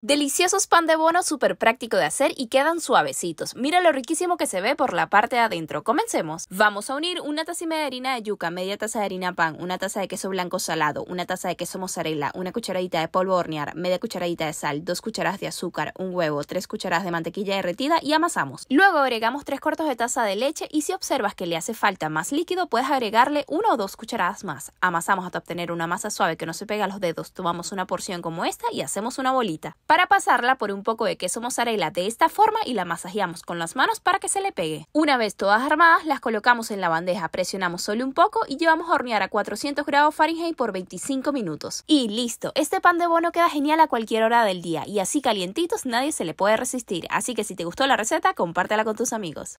Deliciosos pan de bono súper práctico de hacer y quedan suavecitos. Mira lo riquísimo que se ve por la parte de adentro. Comencemos. Vamos a unir una taza y media de harina de yuca, media taza de harina pan, una taza de queso blanco salado, una taza de queso mozzarella, una cucharadita de polvo hornear, media cucharadita de sal, dos cucharadas de azúcar, un huevo, tres cucharadas de mantequilla derretida y amasamos. Luego agregamos tres cuartos de taza de leche y si observas que le hace falta más líquido puedes agregarle una o dos cucharadas más. Amasamos hasta obtener una masa suave que no se pega a los dedos. Tomamos una porción como esta y hacemos una bolita. Para pasarla por un poco de queso mozzarella de esta forma y la masajeamos con las manos para que se le pegue. Una vez todas armadas, las colocamos en la bandeja, presionamos solo un poco y llevamos a hornear a 400 grados Fahrenheit por 25 minutos. Y listo, este pan de bono queda genial a cualquier hora del día y así calientitos nadie se le puede resistir. Así que si te gustó la receta, compártela con tus amigos.